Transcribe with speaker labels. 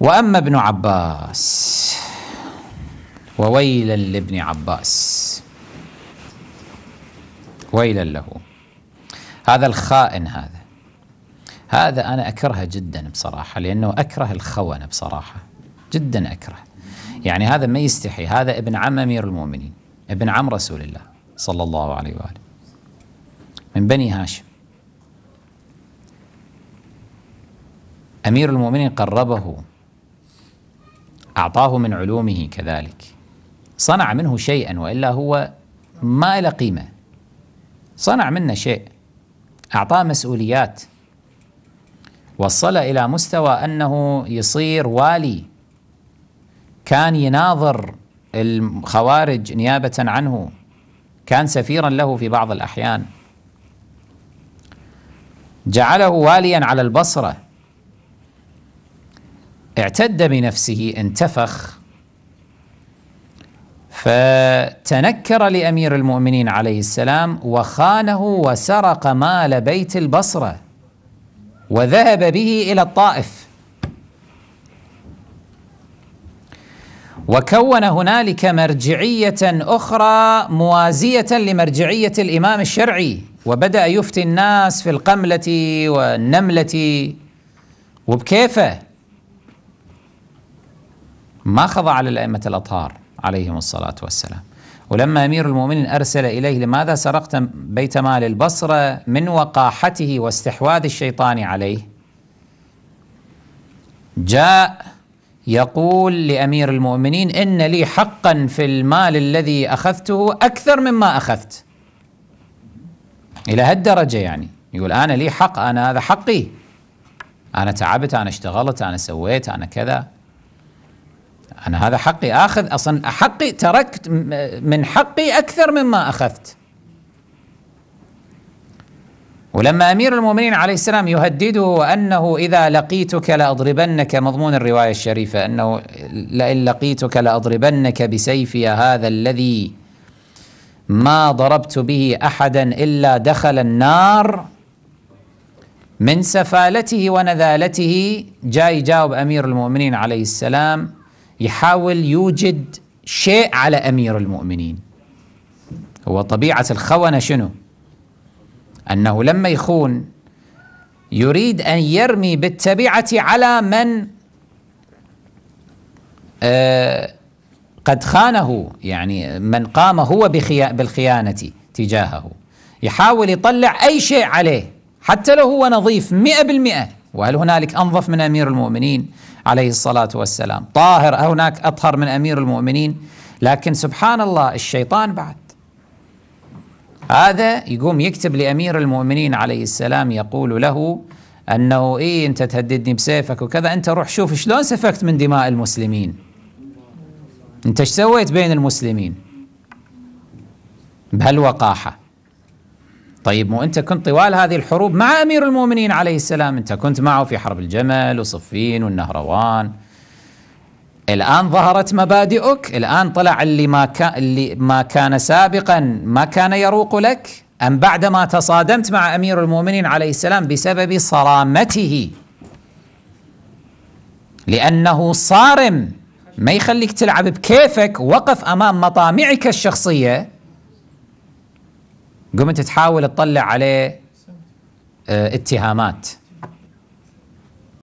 Speaker 1: وأما ابن عباس وويلا لابن عباس ويلا له هذا الخائن هذا هذا أنا أكرهه جدا بصراحة لأنه أكره الخونة بصراحة جدا أكره يعني هذا ما يستحي هذا ابن عم أمير المؤمنين ابن عم رسول الله صلى الله عليه وآله من بني هاشم أمير المؤمنين قربه أعطاه من علومه كذلك صنع منه شيئا وإلا هو ما له قيمة صنع منه شيء أعطاه مسؤوليات وصل إلى مستوى أنه يصير والي كان يناظر الخوارج نيابة عنه كان سفيرا له في بعض الأحيان جعله واليا على البصره اعتد بنفسه انتفخ فتنكر لامير المؤمنين عليه السلام وخانه وسرق مال بيت البصره وذهب به الى الطائف وكون هنالك مرجعيه اخرى موازيه لمرجعيه الامام الشرعي وبدا يفتي الناس في القمله والنمله وبكيفه ما خضع للأئمة الأطهار عليهم الصلاة والسلام ولما أمير المؤمنين أرسل إليه لماذا سرقت بيت مال البصرة من وقاحته واستحواذ الشيطان عليه جاء يقول لأمير المؤمنين إن لي حقا في المال الذي أخذته أكثر مما أخذت إلى هالدرجة يعني يقول أنا لي حق أنا هذا حقي أنا تعبت أنا اشتغلت أنا سويت أنا كذا انا هذا حقي اخذ اصلا حقي تركت من حقي اكثر مما اخذت ولما امير المؤمنين عليه السلام يهدده انه اذا لقيتك لاضربنك مضمون الروايه الشريفه انه لئن لقيتك لاضربنك بسيفي هذا الذي ما ضربت به احدا الا دخل النار من سفالته ونذالته جاي يجاوب امير المؤمنين عليه السلام يحاول يوجد شيء على أمير المؤمنين هو طبيعة الخونة شنو أنه لما يخون يريد أن يرمي بالتبعة على من آه قد خانه يعني من قام هو بالخيانة تجاهه يحاول يطلع أي شيء عليه حتى لو هو نظيف مئة بالمئة وهل هنالك أنظف من أمير المؤمنين عليه الصلاة والسلام طاهر أه هناك أطهر من أمير المؤمنين لكن سبحان الله الشيطان بعد هذا يقوم يكتب لأمير المؤمنين عليه السلام يقول له أنه اي أنت تهددني بسيفك وكذا أنت روح شوف شلون سفكت من دماء المسلمين أنت ايش سويت بين المسلمين بهالوقاحة طيب مو انت كنت طوال هذه الحروب مع امير المؤمنين عليه السلام انت كنت معه في حرب الجمل وصفين والنهروان الان ظهرت مبادئك الان طلع اللي ما كان اللي ما كان سابقا ما كان يروق لك ام بعدما تصادمت مع امير المؤمنين عليه السلام بسبب صرامته لانه صارم ما يخليك تلعب بكيفك وقف امام مطامعك الشخصيه قمت تحاول تطلع عليه آه، اتهامات